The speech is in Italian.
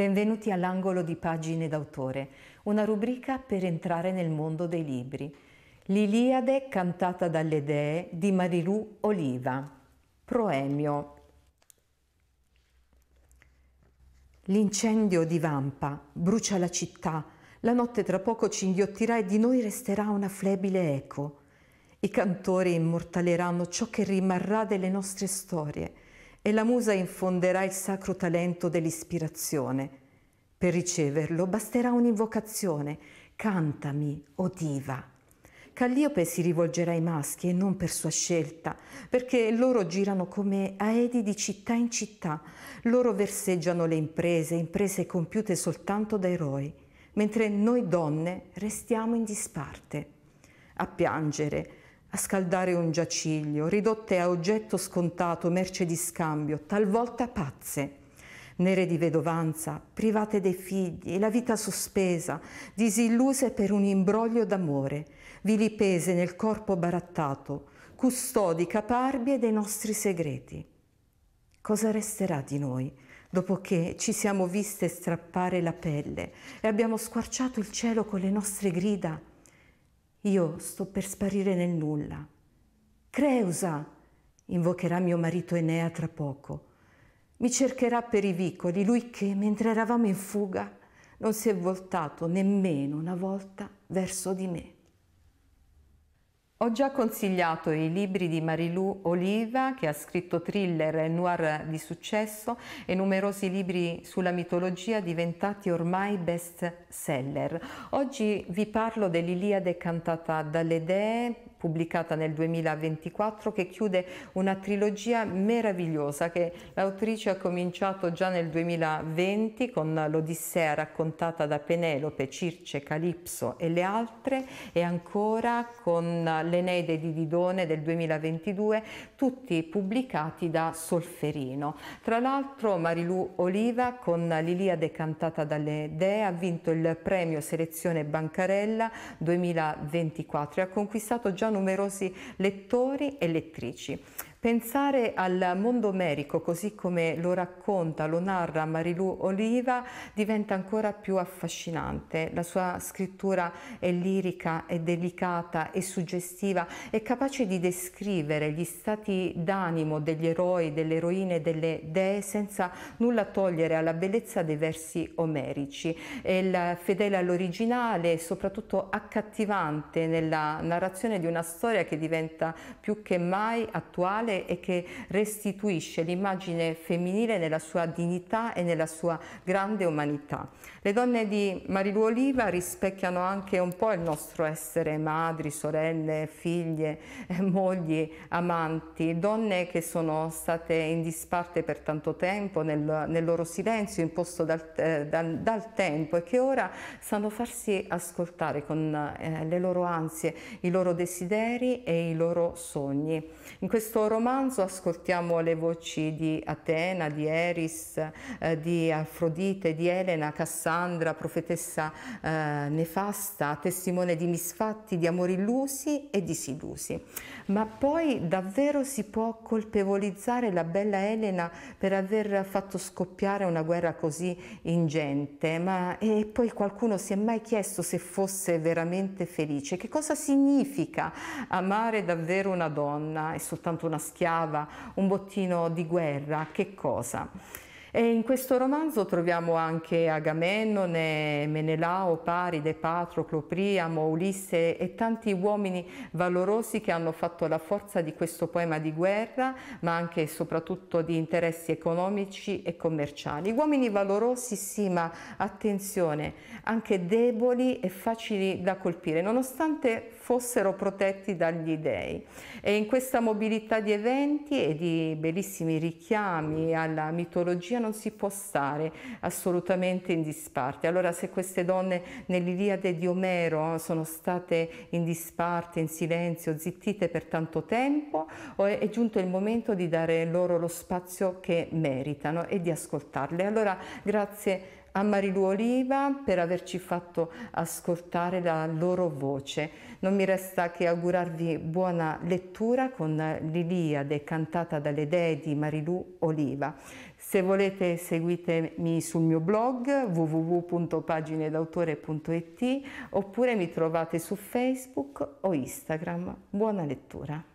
Benvenuti all'angolo di Pagine d'autore, una rubrica per entrare nel mondo dei libri. L'Iliade cantata dalle dee di Marilù Oliva. Proemio. L'incendio divampa, brucia la città, la notte tra poco ci inghiottirà e di noi resterà una flebile eco. I cantori immortaleranno ciò che rimarrà delle nostre storie e la musa infonderà il sacro talento dell'ispirazione. Per riceverlo basterà un'invocazione, cantami, o oh diva. Calliope si rivolgerà ai maschi e non per sua scelta, perché loro girano come aedi di città in città, loro verseggiano le imprese, imprese compiute soltanto da eroi, mentre noi donne restiamo in disparte, a piangere, a scaldare un giaciglio, ridotte a oggetto scontato, merce di scambio, talvolta pazze nere di vedovanza, private dei figli, la vita sospesa, disilluse per un imbroglio d'amore, vilipese nel corpo barattato, custodi caparbie dei nostri segreti. Cosa resterà di noi dopo che ci siamo viste strappare la pelle e abbiamo squarciato il cielo con le nostre grida? Io sto per sparire nel nulla. Creusa! invocherà mio marito Enea tra poco mi cercherà per i vicoli, lui che, mentre eravamo in fuga, non si è voltato nemmeno una volta verso di me. Ho già consigliato i libri di Marilou Oliva, che ha scritto thriller e noir di successo, e numerosi libri sulla mitologia diventati ormai best seller. Oggi vi parlo dell'Iliade cantata dalle dee, pubblicata nel 2024 che chiude una trilogia meravigliosa che l'autrice ha cominciato già nel 2020 con l'Odissea raccontata da Penelope, Circe, Calipso e le altre e ancora con l'Eneide di Didone del 2022, tutti pubblicati da Solferino. Tra l'altro Marilu Oliva con l'Iliade cantata dalle Dee ha vinto il premio Selezione Bancarella 2024 e ha conquistato già numerosi lettori e lettrici. Pensare al mondo omerico così come lo racconta, lo narra Marilu Oliva diventa ancora più affascinante. La sua scrittura è lirica, è delicata, è suggestiva, è capace di descrivere gli stati d'animo degli eroi, delle eroine, delle dee senza nulla togliere alla bellezza dei versi omerici. È fedele all'originale e soprattutto accattivante nella narrazione di una storia che diventa più che mai attuale centrale e che restituisce l'immagine femminile nella sua dignità e nella sua grande umanità. Le donne di Marilu Oliva rispecchiano anche un po' il nostro essere madri, sorelle, figlie, eh, mogli, amanti, donne che sono state in disparte per tanto tempo nel, nel loro silenzio imposto dal, eh, dal, dal, tempo e che ora sanno farsi ascoltare con eh, le loro ansie, i loro desideri e i loro sogni. In questo romanzo romanzo ascoltiamo le voci di Atena, di Eris, eh, di Afrodite, di Elena, Cassandra, profetessa eh, nefasta, testimone di misfatti, di amori illusi e disillusi. Ma poi davvero si può colpevolizzare la bella Elena per aver fatto scoppiare una guerra così ingente? Ma, e poi qualcuno si è mai chiesto se fosse veramente felice? Che cosa significa amare davvero una donna? È soltanto una schiava, un bottino di guerra, che cosa? E in questo romanzo troviamo anche Agamennone, Menelao, Paride, Patroclo, Priamo, Ulisse e tanti uomini valorosi che hanno fatto la forza di questo poema di guerra, ma anche e soprattutto di interessi economici e commerciali. Uomini valorosi sì, ma attenzione, anche deboli e facili da colpire, nonostante fossero protetti dagli dei. E in questa mobilità di eventi e di bellissimi richiami alla mitologia non si può stare assolutamente in disparte. Allora se queste donne nell'Iliade di Omero eh, sono state in disparte, in silenzio, zittite per tanto tempo, è giunto il momento di dare loro lo spazio che meritano e di ascoltarle. Allora grazie a Marilu Oliva per averci fatto ascoltare la loro voce. Non mi resta che augurarvi buona lettura con l'Iliade cantata dalle dee di Marilu Oliva. Se volete seguitemi sul mio blog www.paginedautore.it oppure mi trovate su Facebook o Instagram. Buona lettura.